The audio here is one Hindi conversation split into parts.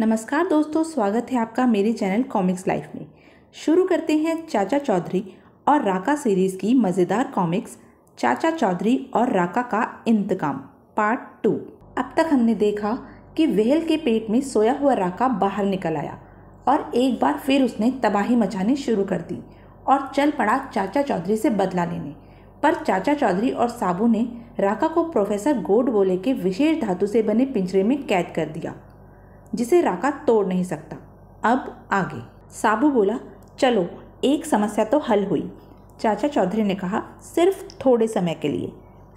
नमस्कार दोस्तों स्वागत है आपका मेरे चैनल कॉमिक्स लाइफ में शुरू करते हैं चाचा चौधरी और राका सीरीज़ की मज़ेदार कॉमिक्स चाचा चौधरी और राका का इंतकाम पार्ट टू अब तक हमने देखा कि वहल के पेट में सोया हुआ राका बाहर निकल आया और एक बार फिर उसने तबाही मचाने शुरू कर दी और चल पड़ा चाचा चौधरी से बदला लेने पर चाचा चौधरी और साबू ने राका को प्रोफेसर गोड बोले के विशेष धातु से बने पिंजरे में कैद कर दिया जिसे राका तोड़ नहीं सकता अब आगे साबू बोला चलो एक समस्या तो हल हुई चाचा चौधरी ने कहा सिर्फ थोड़े समय के लिए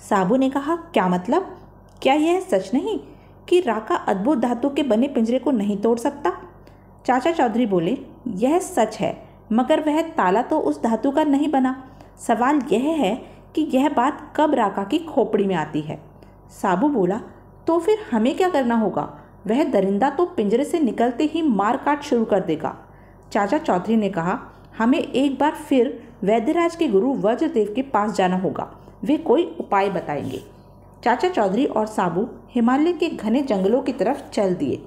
साबू ने कहा क्या मतलब क्या यह सच नहीं कि राका अद्भुत धातु के बने पिंजरे को नहीं तोड़ सकता चाचा चौधरी बोले यह सच है मगर वह ताला तो उस धातु का नहीं बना सवाल यह है कि यह बात कब राका की खोपड़ी में आती है साबू बोला तो फिर हमें क्या करना होगा वह दरिंदा तो पिंजरे से निकलते ही मार काट शुरू कर देगा चाचा चौधरी ने कहा हमें एक बार फिर वैद्यराज के गुरु वज्रदेव के पास जाना होगा वे कोई उपाय बताएंगे चाचा चौधरी और साबू हिमालय के घने जंगलों की तरफ चल दिए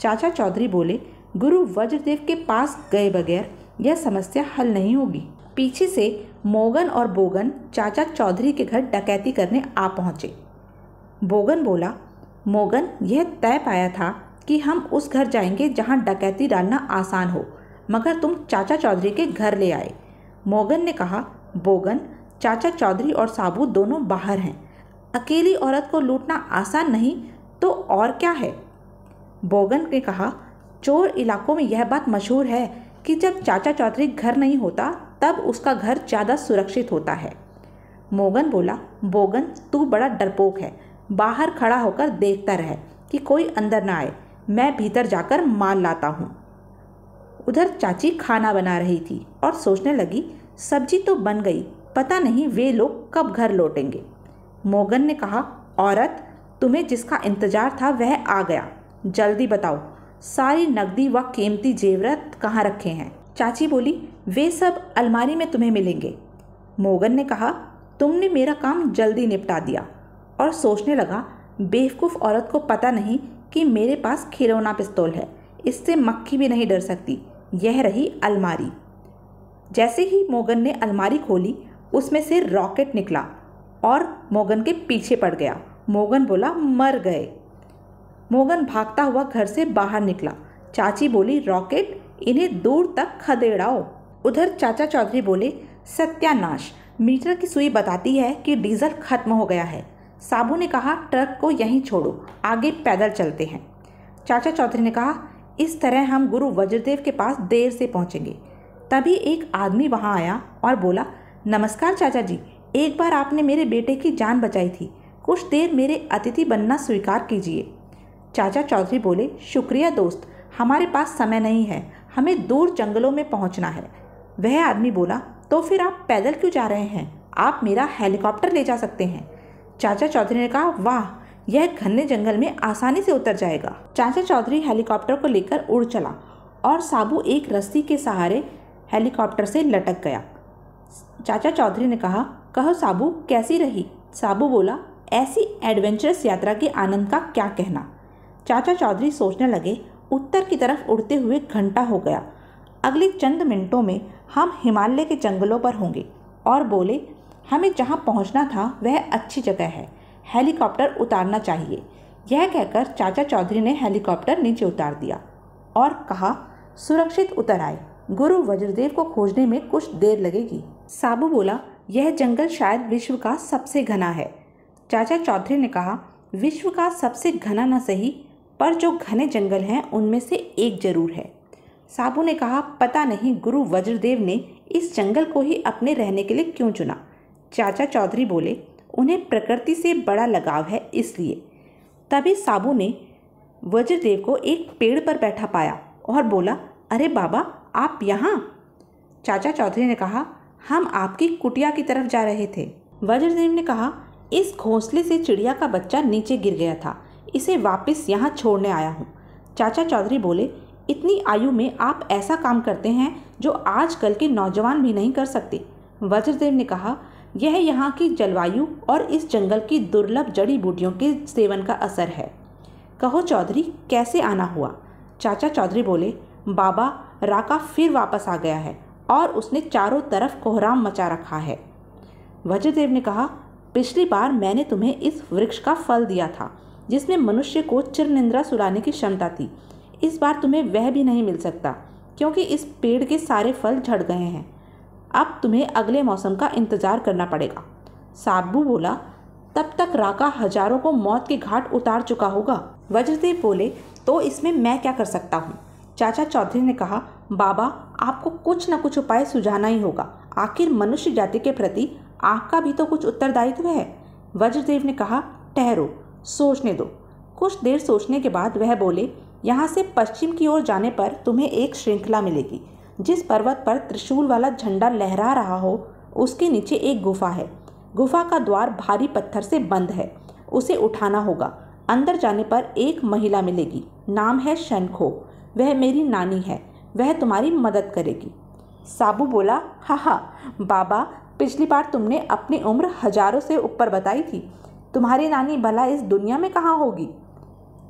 चाचा चौधरी बोले गुरु वज्रदेव के पास गए बगैर यह समस्या हल नहीं होगी पीछे से मोगन और बोगन चाचा चौधरी के घर डकैती करने आ पहुँचे बोगन बोला मोगन यह तय पाया था कि हम उस घर जाएंगे जहाँ डकैती डालना आसान हो मगर तुम चाचा चौधरी के घर ले आए मोगन ने कहा बोगन चाचा चौधरी और साबू दोनों बाहर हैं अकेली औरत को लूटना आसान नहीं तो और क्या है बोगन ने कहा चोर इलाकों में यह बात मशहूर है कि जब चाचा चौधरी घर नहीं होता तब उसका घर ज़्यादा सुरक्षित होता है मोगन बोला बोगन तू बड़ा डरपोक है बाहर खड़ा होकर देखता रहे कि कोई अंदर ना आए मैं भीतर जाकर माल लाता हूँ उधर चाची खाना बना रही थी और सोचने लगी सब्जी तो बन गई पता नहीं वे लोग कब घर लौटेंगे मोगन ने कहा औरत तुम्हें जिसका इंतज़ार था वह आ गया जल्दी बताओ सारी नकदी व कीमती जेवरत कहाँ रखे हैं चाची बोली वे सब अलमारी में तुम्हें मिलेंगे मोगन ने कहा तुमने मेरा काम जल्दी निपटा दिया और सोचने लगा बेवकूफ़ औरत को पता नहीं कि मेरे पास खिलौना पिस्तौल है इससे मक्खी भी नहीं डर सकती यह रही अलमारी जैसे ही मोगन ने अलमारी खोली उसमें से रॉकेट निकला और मोगन के पीछे पड़ गया मोगन बोला मर गए मोगन भागता हुआ घर से बाहर निकला चाची बोली रॉकेट इन्हें दूर तक खदेड़ाओ उधर चाचा चौधरी बोले सत्यानाश मीटर की सुई बताती है कि डीजल खत्म हो गया है साबू ने कहा ट्रक को यहीं छोड़ो आगे पैदल चलते हैं चाचा चौधरी ने कहा इस तरह हम गुरु वज्रदेव के पास देर से पहुंचेंगे तभी एक आदमी वहां आया और बोला नमस्कार चाचा जी एक बार आपने मेरे बेटे की जान बचाई थी कुछ देर मेरे अतिथि बनना स्वीकार कीजिए चाचा चौधरी बोले शुक्रिया दोस्त हमारे पास समय नहीं है हमें दूर जंगलों में पहुंचना है वह आदमी बोला तो फिर आप पैदल क्यों जा रहे हैं आप मेरा हेलीकॉप्टर ले जा सकते हैं चाचा चौधरी ने कहा वाह यह घने जंगल में आसानी से उतर जाएगा चाचा चौधरी हेलीकॉप्टर को लेकर उड़ चला और साबू एक रस्सी के सहारे हेलीकॉप्टर से लटक गया चाचा चौधरी ने कहा कहो साबू कैसी रही साबू बोला ऐसी एडवेंचरस यात्रा के आनंद का क्या कहना चाचा चौधरी सोचने लगे उत्तर की तरफ उड़ते हुए घंटा हो गया अगले चंद मिनटों में हम हिमालय के जंगलों पर होंगे और बोले हमें जहाँ पहुँचना था वह अच्छी जगह है हेलीकॉप्टर उतारना चाहिए यह कहकर चाचा चौधरी ने हेलीकॉप्टर नीचे उतार दिया और कहा सुरक्षित उतर आए गुरु वज्रदेव को खोजने में कुछ देर लगेगी साबू बोला यह जंगल शायद विश्व का सबसे घना है चाचा चौधरी ने कहा विश्व का सबसे घना न सही पर जो घने जंगल हैं उनमें से एक जरूर है साबू ने कहा पता नहीं गुरु वज्रदेव ने इस जंगल को ही अपने रहने के लिए क्यों चुना चाचा चौधरी बोले उन्हें प्रकृति से बड़ा लगाव है इसलिए तभी साबू ने वज्रदेव को एक पेड़ पर बैठा पाया और बोला अरे बाबा आप यहाँ चाचा चौधरी ने कहा हम आपकी कुटिया की तरफ जा रहे थे वज्रदेव ने कहा इस घोंसले से चिड़िया का बच्चा नीचे गिर गया था इसे वापस यहाँ छोड़ने आया हूँ चाचा चौधरी बोले इतनी आयु में आप ऐसा काम करते हैं जो आजकल के नौजवान भी नहीं कर सकते वज्रदेव ने कहा यह यहाँ की जलवायु और इस जंगल की दुर्लभ जड़ी बूटियों के सेवन का असर है कहो चौधरी कैसे आना हुआ चाचा चौधरी बोले बाबा राका फिर वापस आ गया है और उसने चारों तरफ कोहराम मचा रखा है वज्रदेव ने कहा पिछली बार मैंने तुम्हें इस वृक्ष का फल दिया था जिसमें मनुष्य को चिरनिंद्रा सुलाने की क्षमता थी इस बार तुम्हें वह भी नहीं मिल सकता क्योंकि इस पेड़ के सारे फल झड़ गए हैं अब तुम्हें अगले मौसम का इंतज़ार करना पड़ेगा साबू बोला तब तक राका हजारों को मौत के घाट उतार चुका होगा वज्रदेव बोले तो इसमें मैं क्या कर सकता हूँ चाचा चौधरी ने कहा बाबा आपको कुछ न कुछ उपाय सुझाना ही होगा आखिर मनुष्य जाति के प्रति आपका भी तो कुछ उत्तरदायित्व है वज्रदेव ने कहा ठहरो सोचने दो कुछ देर सोचने के बाद वह बोले यहाँ से पश्चिम की ओर जाने पर तुम्हें एक श्रृंखला मिलेगी जिस पर्वत पर त्रिशूल वाला झंडा लहरा रहा हो उसके नीचे एक गुफा है गुफा का द्वार भारी पत्थर से बंद है उसे उठाना होगा अंदर जाने पर एक महिला मिलेगी नाम है शनखो वह मेरी नानी है वह तुम्हारी मदद करेगी साबू बोला हा हा बाबा पिछली बार तुमने अपनी उम्र हजारों से ऊपर बताई थी तुम्हारी नानी भला इस दुनिया में कहाँ होगी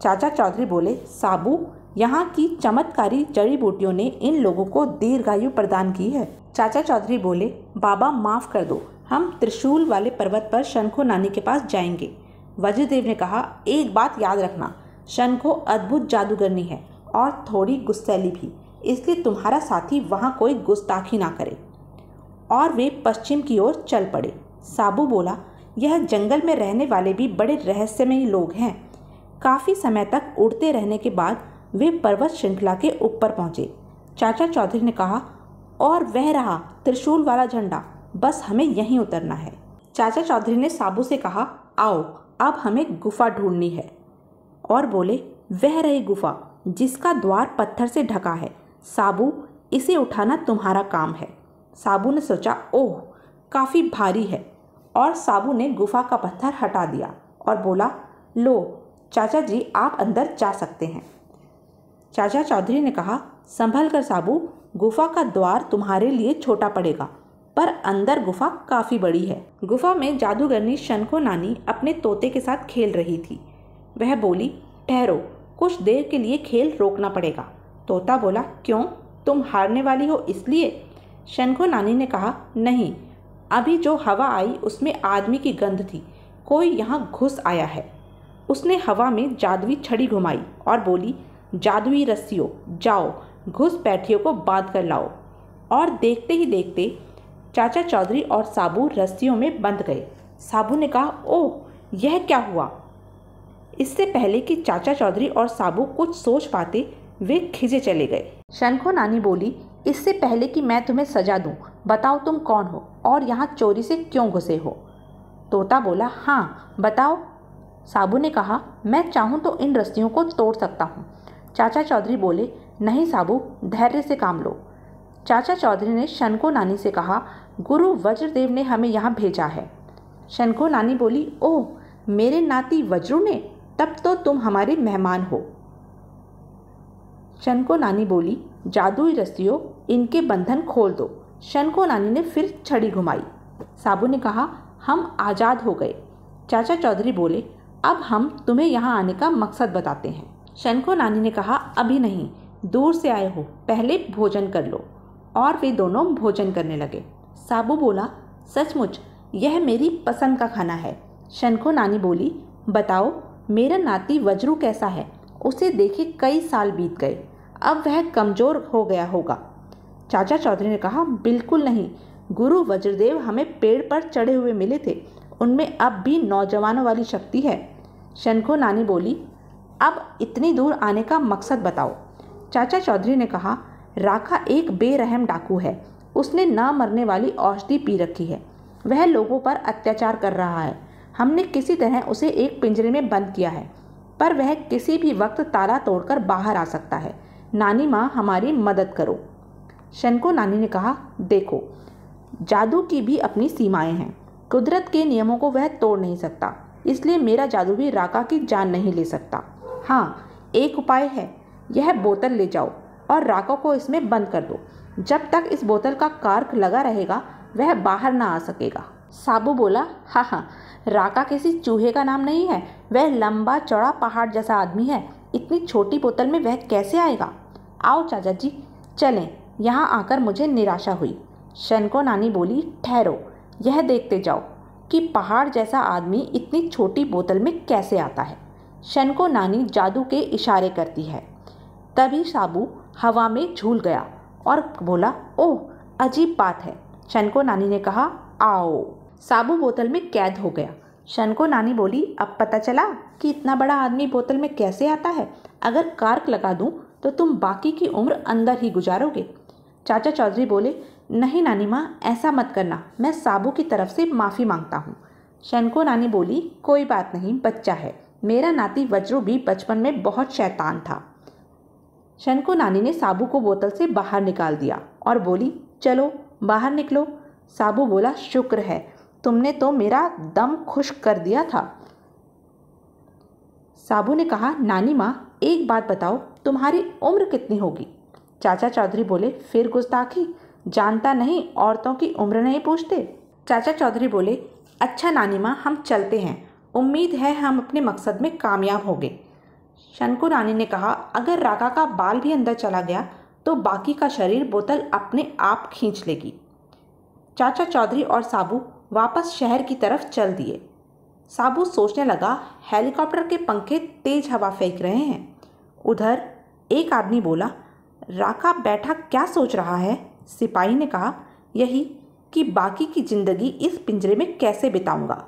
चाचा चौधरी बोले साबू यहाँ की चमत्कारी जड़ी बूटियों ने इन लोगों को दीर्घायु प्रदान की है चाचा चौधरी बोले बाबा माफ़ कर दो हम त्रिशूल वाले पर्वत पर शंखो नानी के पास जाएंगे वज्रदेव ने कहा एक बात याद रखना शंखो अद्भुत जादूगरनी है और थोड़ी गुस्सैली भी इसलिए तुम्हारा साथी वहाँ कोई गुस्ताखी ना करे और वे पश्चिम की ओर चल पड़े साबू बोला यह जंगल में रहने वाले भी बड़े रहस्यमय लोग हैं काफ़ी समय तक उड़ते रहने के बाद वे पर्वत श्रृंखला के ऊपर पहुंचे चाचा चौधरी ने कहा और वह रहा त्रिशूल वाला झंडा बस हमें यहीं उतरना है चाचा चौधरी ने साबू से कहा आओ अब हमें गुफा ढूंढनी है और बोले वह रही गुफा जिसका द्वार पत्थर से ढका है साबू इसे उठाना तुम्हारा काम है साबू ने सोचा ओह काफ़ी भारी है और साबू ने गुफा का पत्थर हटा दिया और बोला लो चाचा जी आप अंदर जा सकते हैं चाचा चौधरी ने कहा संभल कर साबू गुफा का द्वार तुम्हारे लिए छोटा पड़ेगा पर अंदर गुफा काफ़ी बड़ी है गुफा में जादूगरनी शनखो नानी अपने तोते के साथ खेल रही थी वह बोली ठहरो कुछ देर के लिए खेल रोकना पड़ेगा तोता बोला क्यों तुम हारने वाली हो इसलिए शनखो नानी ने कहा नहीं अभी जो हवा आई उसमें आदमी की गंध थी कोई यहाँ घुस आया है उसने हवा में जादुई छड़ी घुमाई और बोली जादुई रस्सियों जाओ घुसपैठियों को बांध कर लाओ और देखते ही देखते चाचा चौधरी और साबू रस्सियों में बंध गए साबू ने कहा ओह यह क्या हुआ इससे पहले कि चाचा चौधरी और साबू कुछ सोच पाते वे खिजे चले गए शनखो नानी बोली इससे पहले कि मैं तुम्हें सजा दूं बताओ तुम कौन हो और यहाँ चोरी से क्यों घुसे हो तोता बोला हाँ बताओ साबू ने कहा मैं चाहूँ तो इन रस्सियों को तोड़ सकता हूँ चाचा चौधरी बोले नहीं साबू धैर्य से काम लो चाचा चौधरी ने शनको नानी से कहा गुरु वज्रदेव ने हमें यहाँ भेजा है शनको नानी बोली ओह मेरे नाती वज्रू ने तब तो तुम हमारे मेहमान हो शनको नानी बोली जादुई रस्तियों इनके बंधन खोल दो शनको नानी ने फिर छड़ी घुमाई साबू ने कहा हम आज़ाद हो गए चाचा चौधरी बोले अब हम तुम्हें यहाँ आने का मकसद बताते हैं शनको नानी ने कहा अभी नहीं दूर से आए हो पहले भोजन कर लो और वे दोनों भोजन करने लगे साबू बोला सचमुच यह मेरी पसंद का खाना है शनको नानी बोली बताओ मेरा नाती वज्रू कैसा है उसे देखे कई साल बीत गए अब वह कमज़ोर हो गया होगा चाचा चौधरी ने कहा बिल्कुल नहीं गुरु वज्रदेव हमें पेड़ पर चढ़े हुए मिले थे उनमें अब भी नौजवानों वाली शक्ति है शनखो नानी बोली अब इतनी दूर आने का मकसद बताओ चाचा चौधरी ने कहा राखा एक बेरहम डाकू है उसने ना मरने वाली औषधि पी रखी है वह लोगों पर अत्याचार कर रहा है हमने किसी तरह उसे एक पिंजरे में बंद किया है पर वह किसी भी वक्त ताला तोड़कर बाहर आ सकता है नानी माँ हमारी मदद करो शनको नानी ने कहा देखो जादू की भी अपनी सीमाएं हैं कुदरत के नियमों को वह तोड़ नहीं सकता इसलिए मेरा जादू भी राका की जान नहीं ले सकता हाँ एक उपाय है यह बोतल ले जाओ और राको को इसमें बंद कर दो जब तक इस बोतल का कार्क लगा रहेगा वह बाहर ना आ सकेगा साबू बोला हाँ हाँ राका किसी चूहे का नाम नहीं है वह लंबा चौड़ा पहाड़ जैसा आदमी है इतनी छोटी बोतल में वह कैसे आएगा आओ चाचा जी चलें यहाँ आकर मुझे निराशा हुई शनको नानी बोली ठहरो यह देखते जाओ कि पहाड़ जैसा आदमी इतनी छोटी बोतल में कैसे आता है शनको नानी जादू के इशारे करती है तभी साबू हवा में झूल गया और बोला ओह अजीब बात है शनको नानी ने कहा आओ साबू बोतल में कैद हो गया शनको नानी बोली अब पता चला कि इतना बड़ा आदमी बोतल में कैसे आता है अगर कार्क लगा दूं तो तुम बाकी की उम्र अंदर ही गुजारोगे चाचा चौधरी बोले नहीं नानी माँ ऐसा मत करना मैं साबू की तरफ से माफ़ी मांगता हूँ शनको नानी बोली कोई बात नहीं बच्चा है मेरा नाती वज्रू भी बचपन में बहुत शैतान था शनको नानी ने साबू को बोतल से बाहर निकाल दिया और बोली चलो बाहर निकलो साबू बोला शुक्र है तुमने तो मेरा दम खुश कर दिया था साबू ने कहा नानी माँ एक बात बताओ तुम्हारी उम्र कितनी होगी चाचा चौधरी बोले फिर गुस्ताखी जानता नहीं औरतों की उम्र नहीं पूछते चाचा चौधरी बोले अच्छा नानी माँ हम चलते हैं उम्मीद है हम अपने मकसद में कामयाब होंगे शनको रानी ने कहा अगर राका का बाल भी अंदर चला गया तो बाकी का शरीर बोतल अपने आप खींच लेगी चाचा चौधरी और साबू वापस शहर की तरफ चल दिए साबू सोचने लगा हेलीकॉप्टर के पंखे तेज हवा फेंक रहे हैं उधर एक आदमी बोला राका बैठा क्या सोच रहा है सिपाही ने कहा यही कि बाकी की ज़िंदगी इस पिंजरे में कैसे बिताऊंगा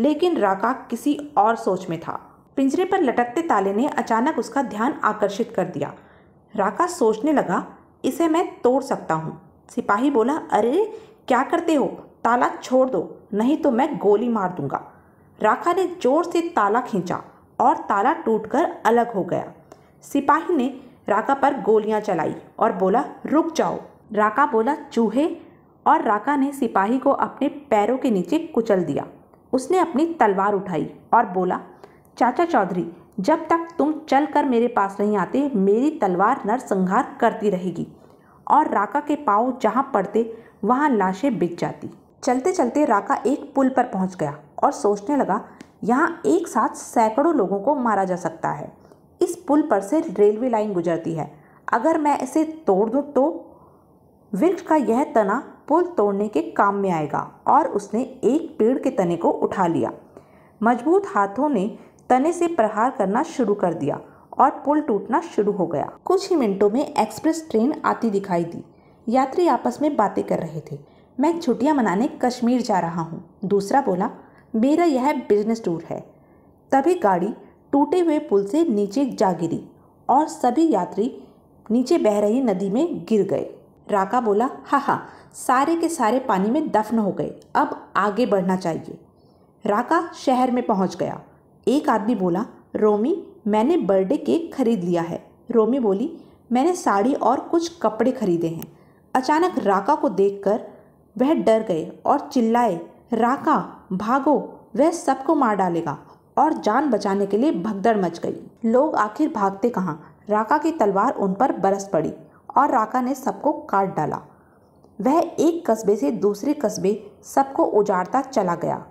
लेकिन राका किसी और सोच में था पिंजरे पर लटकते ताले ने अचानक उसका ध्यान आकर्षित कर दिया राका सोचने लगा इसे मैं तोड़ सकता हूँ सिपाही बोला अरे क्या करते हो ताला छोड़ दो नहीं तो मैं गोली मार दूंगा राका ने जोर से ताला खींचा और ताला टूटकर अलग हो गया सिपाही ने राका पर गोलियां चलाई और बोला रुक जाओ राका बोला चूहे और राका ने सिपाही को अपने पैरों के नीचे कुचल दिया उसने अपनी तलवार उठाई और बोला चाचा चौधरी जब तक तुम चल कर मेरे पास नहीं आते मेरी तलवार नरसंहार करती रहेगी और राका के पाँव जहाँ पड़ते वहाँ लाशें बिक जाती चलते चलते राका एक पुल पर पहुँच गया और सोचने लगा यहाँ एक साथ सैकड़ों लोगों को मारा जा सकता है इस पुल पर से रेलवे लाइन गुजरती है अगर मैं इसे तोड़ दूँ तो वृक्ष का यह तना पुल तोड़ने के काम में आएगा और उसने एक पेड़ के तने को उठा लिया मजबूत हाथों ने तने से प्रहार करना शुरू कर दिया और पुल टूटना शुरू हो गया कुछ ही मिनटों में एक्सप्रेस ट्रेन आती दिखाई दी यात्री आपस में बातें कर रहे थे मैं छुट्टियां मनाने कश्मीर जा रहा हूँ दूसरा बोला मेरा यह बिजनेस टूर है तभी गाड़ी टूटे हुए पुल से नीचे जा गिरी और सभी यात्री नीचे बह रही नदी में गिर गए राका बोला हाँ हाँ सारे के सारे पानी में दफन हो गए अब आगे बढ़ना चाहिए राका शहर में पहुंच गया एक आदमी बोला रोमी मैंने बर्थडे केक खरीद लिया है रोमी बोली मैंने साड़ी और कुछ कपड़े खरीदे हैं अचानक राका को देखकर वह डर गए और चिल्लाए राका भागो वह सबको मार डालेगा और जान बचाने के लिए भगदड़ मच गई लोग आखिर भागते कहाँ राका की तलवार उन पर बरस पड़ी और राका ने सबको काट डाला वह एक कस्बे से दूसरे कस्बे सबको उजाड़ता चला गया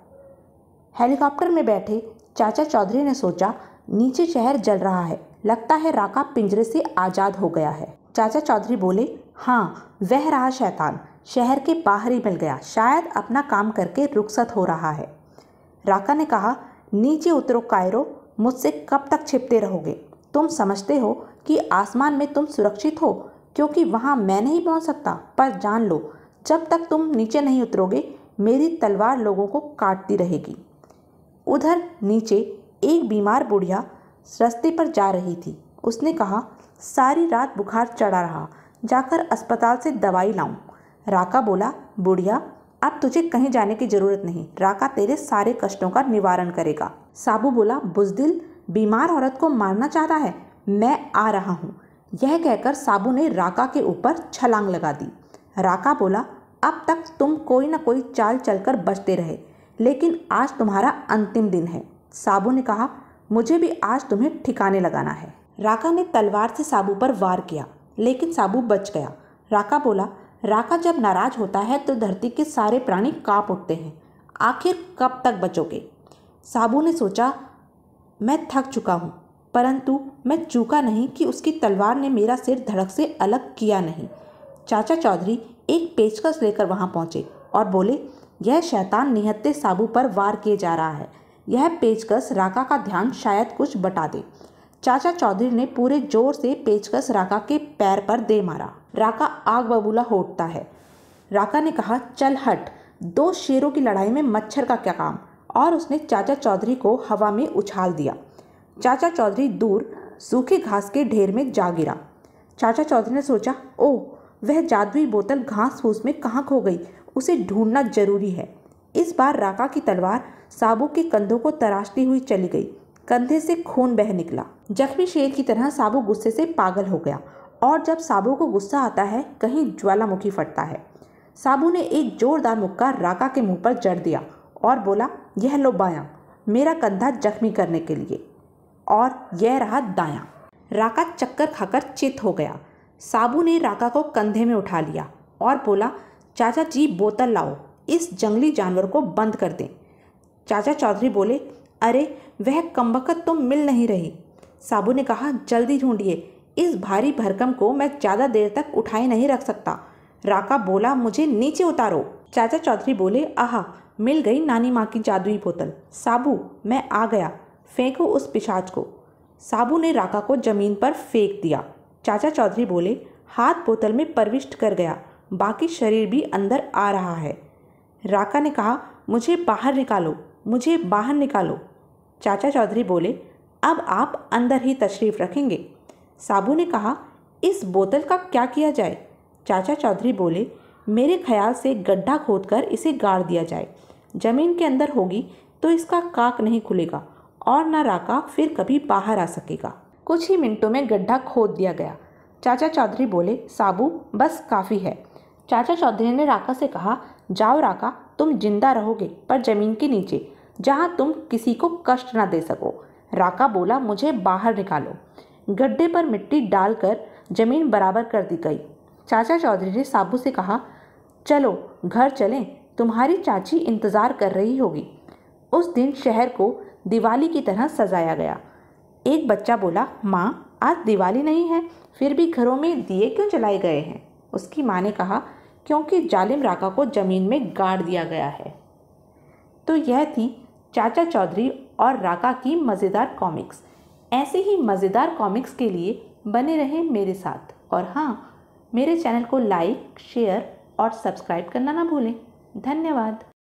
हेलीकॉप्टर में बैठे चाचा चौधरी ने सोचा नीचे शहर जल रहा है लगता है राका पिंजरे से आज़ाद हो गया है चाचा चौधरी बोले हाँ वह रहा शैतान शहर के बाहर ही मिल गया शायद अपना काम करके रुखसत हो रहा है राका ने कहा नीचे उतरो कायरो मुझसे कब तक छिपते रहोगे तुम समझते हो कि आसमान में तुम सुरक्षित हो क्योंकि वहाँ मैं नहीं पहुँच सकता पर जान लो जब तक तुम नीचे नहीं उतरोगे मेरी तलवार लोगों को काटती रहेगी उधर नीचे एक बीमार बुढ़िया रस्ते पर जा रही थी उसने कहा सारी रात बुखार चढ़ा रहा जाकर अस्पताल से दवाई लाऊं। राका बोला बुढ़िया अब तुझे कहीं जाने की ज़रूरत नहीं राका तेरे सारे कष्टों का निवारण करेगा साबू बोला बुजदिल बीमार औरत को मारना चाहता है मैं आ रहा हूँ यह कहकर साबू ने राका के ऊपर छलांग लगा दी राका बोला अब तक तुम कोई ना कोई चाल चलकर बचते रहे लेकिन आज तुम्हारा अंतिम दिन है साबू ने कहा मुझे भी आज तुम्हें ठिकाने लगाना है राका ने तलवार से साबू पर वार किया लेकिन साबू बच गया राका बोला राका जब नाराज होता है तो धरती के सारे प्राणी काँप उठते हैं आखिर कब तक बचोगे साबू ने सोचा मैं थक चुका हूँ परंतु मैं चूका नहीं कि उसकी तलवार ने मेरा सिर धड़क से अलग किया नहीं चाचा चौधरी एक पेचकस लेकर वहाँ पहुँचे और बोले यह शैतान निहत्ते साबू पर वार किए जा रहा है यह पेचकस राका का ध्यान शायद कुछ बटा दे चाचा चौधरी ने पूरे जोर से पेचकस राका के पैर पर दे मारा राका आग बबूला होटता है राका ने कहा चल हट दो शेरों की लड़ाई में मच्छर का क्या काम और उसने चाचा चौधरी को हवा में उछाल दिया चाचा चौधरी दूर सूखे घास के ढेर में जा गिरा चाचा चौधरी ने सोचा ओ वह जादुई बोतल घास फूस में कहाँ खो गई उसे ढूंढना जरूरी है इस बार राका की तलवार साबू के कंधों को तराशती हुई चली गई कंधे से खून बह निकला जख्मी शेर की तरह साबू गुस्से से पागल हो गया और जब साबू को गुस्सा आता है कहीं ज्वालामुखी फटता है साबू ने एक जोरदार मुक्का राका के मुंह पर जड़ दिया और बोला यह लो बाया मेरा कंधा जख्मी करने के लिए और यह रहा दायां राका चक्कर खाकर चित हो गया साबू ने राका को कंधे में उठा लिया और बोला चाचा जी बोतल लाओ इस जंगली जानवर को बंद कर दें चाचा चौधरी बोले अरे वह कम्बकत तो मिल नहीं रही साबू ने कहा जल्दी ढूंढिए इस भारी भरकम को मैं ज़्यादा देर तक उठाए नहीं रख सकता राका बोला मुझे नीचे उतारो चाचा चौधरी बोले आह मिल गई नानी माँ की जादुई बोतल साबू मैं आ गया फेंको उस पिशाच को साबू ने राका को जमीन पर फेंक दिया चाचा चौधरी बोले हाथ बोतल में प्रविष्ट कर गया बाकी शरीर भी अंदर आ रहा है राका ने कहा मुझे बाहर निकालो मुझे बाहर निकालो चाचा चौधरी बोले अब आप अंदर ही तशरीफ़ रखेंगे साबू ने कहा इस बोतल का क्या किया जाए चाचा चौधरी बोले मेरे ख्याल से गड्ढा खोदकर इसे गाड़ दिया जाए ज़मीन के अंदर होगी तो इसका काक नहीं खुलेगा और ना राका फिर कभी बाहर आ सकेगा कुछ ही मिनटों में गड्ढा खोद दिया गया चाचा चौधरी बोले साबू बस काफ़ी है चाचा चौधरी ने राका से कहा जाओ राका तुम जिंदा रहोगे पर ज़मीन के नीचे जहाँ तुम किसी को कष्ट ना दे सको राका बोला मुझे बाहर निकालो गड्ढे पर मिट्टी डालकर ज़मीन बराबर कर दी गई चाचा चौधरी ने साबू से कहा चलो घर चलें तुम्हारी चाची इंतज़ार कर रही होगी उस दिन शहर को दिवाली की तरह सजाया गया एक बच्चा बोला माँ आज दिवाली नहीं है फिर भी घरों में दिए क्यों जलाए गए हैं उसकी माँ ने कहा क्योंकि जालिम राका को ज़मीन में गाड़ दिया गया है तो यह थी चाचा चौधरी और राका की मज़ेदार कॉमिक्स ऐसे ही मज़ेदार कॉमिक्स के लिए बने रहें मेरे साथ और हाँ मेरे चैनल को लाइक शेयर और सब्सक्राइब करना ना भूलें धन्यवाद